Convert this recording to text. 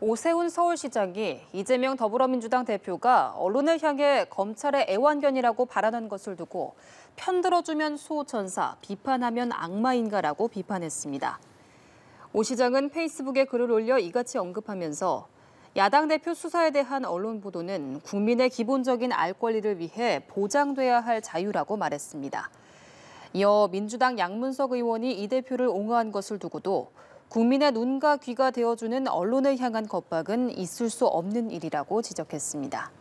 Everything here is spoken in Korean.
오세훈 서울시장이 이재명 더불어민주당 대표가 언론을 향해 검찰의 애완견이라고 발언한 것을 두고 편들어주면 수호천사, 비판하면 악마인가라고 비판했습니다. 오 시장은 페이스북에 글을 올려 이같이 언급하면서 야당 대표 수사에 대한 언론 보도는 국민의 기본적인 알 권리를 위해 보장돼야 할 자유라고 말했습니다. 이어 민주당 양문석 의원이 이 대표를 옹호한 것을 두고도 국민의 눈과 귀가 되어주는 언론을 향한 겁박은 있을 수 없는 일이라고 지적했습니다.